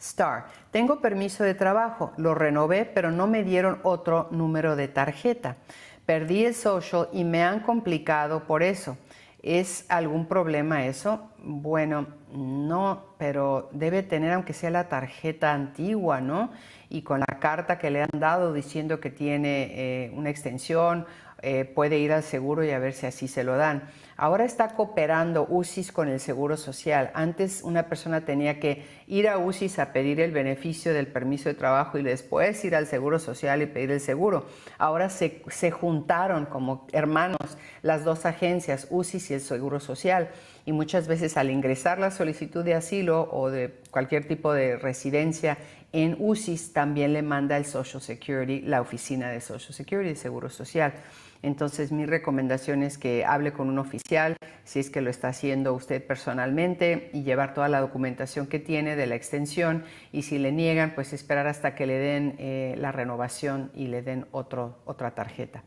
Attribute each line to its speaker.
Speaker 1: Star, tengo permiso de trabajo, lo renové, pero no me dieron otro número de tarjeta. Perdí el social y me han complicado por eso. ¿Es algún problema eso? Bueno, no, pero debe tener aunque sea la tarjeta antigua, ¿no? Y con la carta que le han dado diciendo que tiene eh, una extensión eh, puede ir al seguro y a ver si así se lo dan. Ahora está cooperando UCIS con el Seguro Social. Antes una persona tenía que ir a UCIS a pedir el beneficio del permiso de trabajo y después ir al Seguro Social y pedir el seguro. Ahora se, se juntaron como hermanos las dos agencias, UCIS y el Seguro Social. Y muchas veces al ingresar la solicitud de asilo o de cualquier tipo de residencia en UCI también le manda el Social Security, la oficina de Social Security, de Seguro Social. Entonces mi recomendación es que hable con un oficial, si es que lo está haciendo usted personalmente, y llevar toda la documentación que tiene de la extensión, y si le niegan, pues esperar hasta que le den eh, la renovación y le den otra tarjeta.